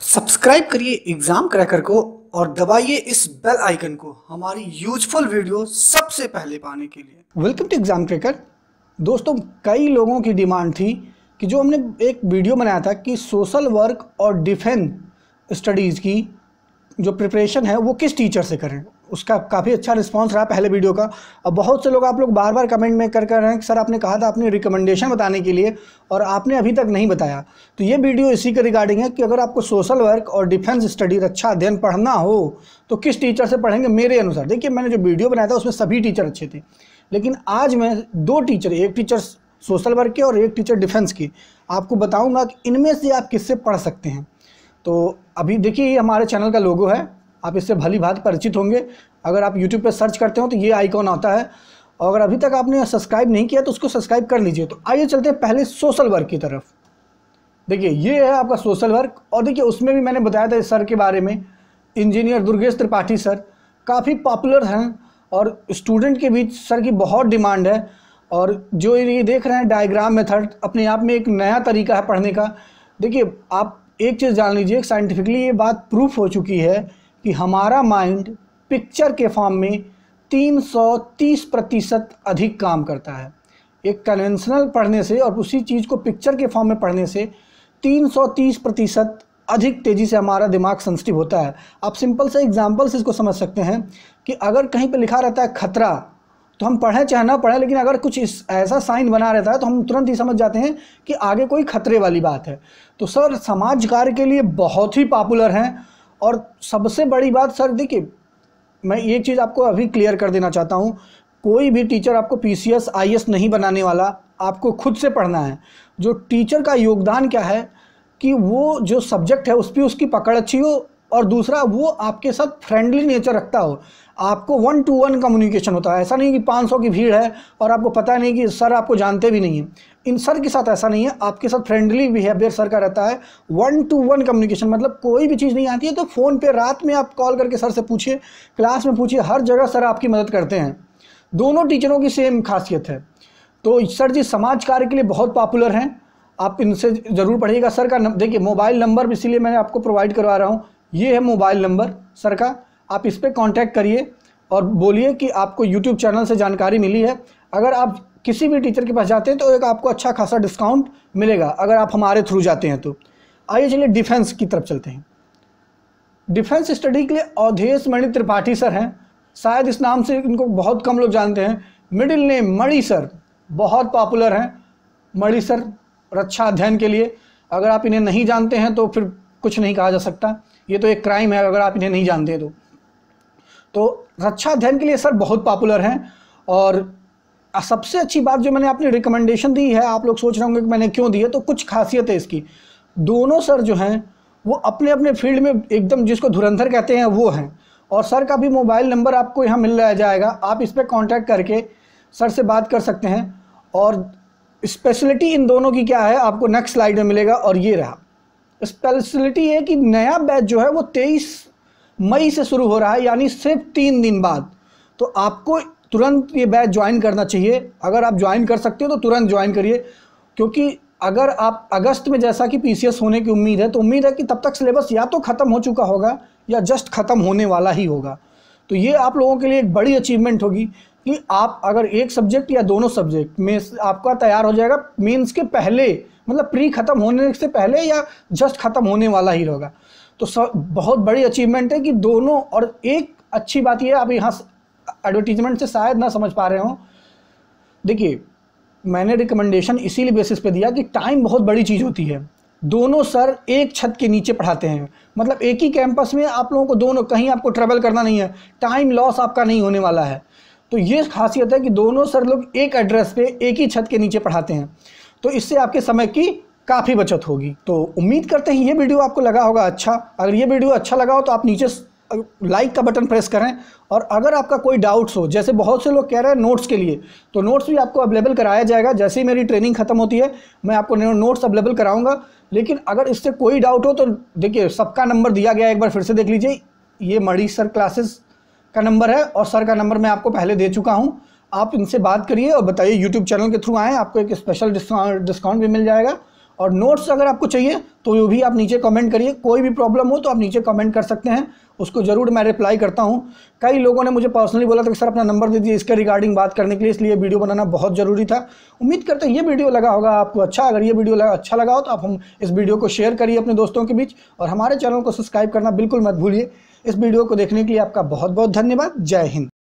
subscribe करिए exam cracker को और दबाइए इस बेल आइकन को हमारी यूजफुल वीडियो सबसे पहले पाने के लिए वेलकम टू एग्जाम क्रैकर दोस्तों कई लोगों की डिमांड थी कि जो हमने एक वीडियो बनाया था कि सोशल वर्क और डिफेंस स्टडीज़ की जो प्रिपरेशन है वो किस टीचर से करें उसका काफ़ी अच्छा रिस्पांस रहा पहले वीडियो का अब बहुत से लोग आप लोग बार बार कमेंट में कर कर रहे हैं कि सर आपने कहा था अपनी रिकमेंडेशन बताने के लिए और आपने अभी तक नहीं बताया तो ये वीडियो इसी के रिगार्डिंग है कि अगर आपको सोशल वर्क और डिफेंस स्टडीज़ अच्छा अध्ययन पढ़ना हो तो किस टीचर से पढ़ेंगे मेरे अनुसार देखिए मैंने जो वीडियो बनाया था उसमें सभी टीचर अच्छे थे लेकिन आज मैं दो टीचर एक टीचर सोशल वर्क के और एक टीचर डिफेंस की आपको बताऊँगा कि इनमें से आप किससे पढ़ सकते हैं तो अभी देखिए ये हमारे चैनल का लोगो है आप इससे भली भांति परिचित होंगे अगर आप यूट्यूब पर सर्च करते हो तो ये आइकॉन आता है और अगर अभी तक आपने सब्सक्राइब नहीं किया तो उसको सब्सक्राइब कर लीजिए तो आइए चलते हैं पहले सोशल वर्क की तरफ देखिए ये है आपका सोशल वर्क और देखिए उसमें भी मैंने बताया था इस सर के बारे में इंजीनियर दुर्गेश त्रिपाठी सर काफ़ी पॉपुलर हैं और स्टूडेंट के बीच सर की बहुत डिमांड है और जो ये देख रहे हैं डायग्राम मेथड अपने आप में एक नया तरीका है पढ़ने का देखिए आप एक चीज़ जान लीजिए साइंटिफिकली ये बात प्रूफ हो चुकी है कि हमारा माइंड पिक्चर के फॉर्म में 330 प्रतिशत अधिक काम करता है एक कन्वेंशनल पढ़ने से और उसी चीज़ को पिक्चर के फॉर्म में पढ़ने से 330 प्रतिशत अधिक तेज़ी से हमारा दिमाग सेंसिटिव होता है आप सिंपल से एग्जाम्पल से इसको समझ सकते हैं कि अगर कहीं पर लिखा रहता है खतरा तो हम पढ़ें चाहे ना पढ़ें लेकिन अगर कुछ इस ऐसा साइन बना रहता है तो हम तुरंत ही समझ जाते हैं कि आगे कोई खतरे वाली बात है तो सर समाज कार्य के लिए बहुत ही पॉपुलर हैं और सबसे बड़ी बात सर देखिए मैं ये चीज़ आपको अभी क्लियर कर देना चाहता हूँ कोई भी टीचर आपको P C S I S नहीं बनाने वाला आपको खुद से पढ़ना है जो टीचर का योगदान क्या है कि वो जो सब्जेक्ट है उस पर उसकी पकड़ अच्छी हो और दूसरा वो आपके साथ फ्रेंडली नेचर रखता हो आपको वन टू वन कम्युनिकेशन होता है ऐसा नहीं कि 500 की भीड़ है और आपको पता नहीं कि सर आपको जानते भी नहीं हैं इन सर के साथ ऐसा नहीं है आपके साथ फ्रेंडली बिहेवियर सर का रहता है वन टू वन कम्युनिकेशन मतलब कोई भी चीज़ नहीं आती है तो फ़ोन पर रात में आप कॉल करके सर से पूछिए क्लास में पूछिए हर जगह सर आपकी मदद करते हैं दोनों टीचरों की सेम खासियत है तो सर जी समाज कार्य के लिए बहुत पॉपुलर हैं आप इनसे ज़रूर पढ़िएगा सर का देखिए मोबाइल नंबर भी इसीलिए मैंने आपको प्रोवाइड करवा रहा हूँ ये है मोबाइल नंबर सर का आप इस पर कॉन्टैक्ट करिए और बोलिए कि आपको यूट्यूब चैनल से जानकारी मिली है अगर आप किसी भी टीचर के पास जाते हैं तो एक आपको अच्छा खासा डिस्काउंट मिलेगा अगर आप हमारे थ्रू जाते हैं तो आइए चलिए डिफेंस की तरफ चलते हैं डिफेंस स्टडी के लिए अवधेश मणि त्रिपाठी सर हैं शायद इस नाम से इनको बहुत कम लोग जानते हैं मिडिल नेम मणि सर बहुत पॉपुलर हैं मणि सर रक्षा अध्ययन के लिए अगर आप इन्हें नहीं जानते हैं तो फिर कुछ नहीं कहा जा सकता ये तो एक क्राइम है अगर आप इन्हें नहीं जानते तो तो रक्षा अध्ययन के लिए सर बहुत पॉपुलर हैं और सबसे अच्छी बात जो मैंने आपने रिकमेंडेशन दी है आप लोग सोच रहे होंगे कि मैंने क्यों दी है तो कुछ खासियत है इसकी दोनों सर जो हैं वो अपने अपने फील्ड में एकदम जिसको धुरंधर कहते हैं वो हैं और सर का भी मोबाइल नंबर आपको यहाँ मिल रहा जाएगा आप इस पर कॉन्टैक्ट करके सर से बात कर सकते हैं और स्पेशलिटी इन दोनों की क्या है आपको नेक्स्ट स्लाइड में मिलेगा और ये रहा स्पेशलिटी है कि नया बैच जो है वो तेईस मई से शुरू हो रहा है यानी सिर्फ तीन दिन बाद तो आपको तुरंत ये बैच ज्वाइन करना चाहिए अगर आप ज्वाइन कर सकते हो तो तुरंत ज्वाइन करिए क्योंकि अगर आप अगस्त में जैसा कि पीसीएस होने की उम्मीद है तो उम्मीद है कि तब तक सिलेबस या तो ख़त्म हो चुका होगा या जस्ट ख़त्म होने वाला ही होगा तो ये आप लोगों के लिए एक बड़ी अचीवमेंट होगी कि आप अगर एक सब्जेक्ट या दोनों सब्जेक्ट में आपका तैयार हो जाएगा मेंस के पहले मतलब प्री ख़त्म होने से पहले या जस्ट ख़त्म होने वाला ही होगा तो सब बहुत बड़ी अचीवमेंट है कि दोनों और एक अच्छी बात यह आप यहाँ एडवर्टीजमेंट से शायद ना समझ पा रहे हो देखिए मैंने रिकमेंडेशन इसीलिए बेसिस पे दिया कि टाइम बहुत बड़ी चीज़ होती है दोनों सर एक छत के नीचे पढ़ाते हैं मतलब एक ही कैंपस में आप लोगों को दोनों कहीं आपको ट्रेवल करना नहीं है टाइम लॉस आपका नहीं होने वाला है तो ये खासियत है कि दोनों सर लोग एक एड्रेस पे एक ही छत के नीचे पढ़ाते हैं तो इससे आपके समय की काफ़ी बचत होगी तो उम्मीद करते हैं ये वीडियो आपको लगा होगा अच्छा अगर ये वीडियो अच्छा लगा हो तो आप नीचे लाइक का बटन प्रेस करें और अगर आपका कोई डाउट्स हो जैसे बहुत से लोग कह रहे हैं नोट्स के लिए तो नोट्स भी आपको अवेलेबल कराया जाएगा जैसे ही मेरी ट्रेनिंग खत्म होती है मैं आपको नोट्स अवेलेबल कराऊंगा लेकिन अगर इससे कोई डाउट हो तो देखिए सबका नंबर दिया गया एक बार फिर से देख लीजिए ये मड़ी सर क्लासेस का नंबर है और सर का नंबर मैं आपको पहले दे चुका हूँ आप इनसे बात करिए और बताइए यूट्यूब चैनल के थ्रू आएँ आपको एक स्पेशल डिस्काउंट भी मिल जाएगा और नोट्स अगर आपको चाहिए तो वो भी आप नीचे कमेंट करिए कोई भी प्रॉब्लम हो तो आप नीचे कमेंट कर सकते हैं उसको ज़रूर मैं रिप्लाई करता हूँ कई लोगों ने मुझे पर्सनली बोला था कि सर अपना नंबर दे दिए इसके रिगार्डिंग बात करने के लिए इसलिए वीडियो बनाना बहुत ज़रूरी था उम्मीद करते हैं ये वीडियो लगा होगा आपको अच्छा अगर ये वीडियो लगा अच्छा लगा हो तो आप हम इस वीडियो को शेयर करिए अपने दोस्तों के बीच और हमारे चैनल को सब्सक्राइब करना बिल्कुल मत भूलिए इस वीडियो को देखने के लिए आपका बहुत बहुत धन्यवाद जय हिंद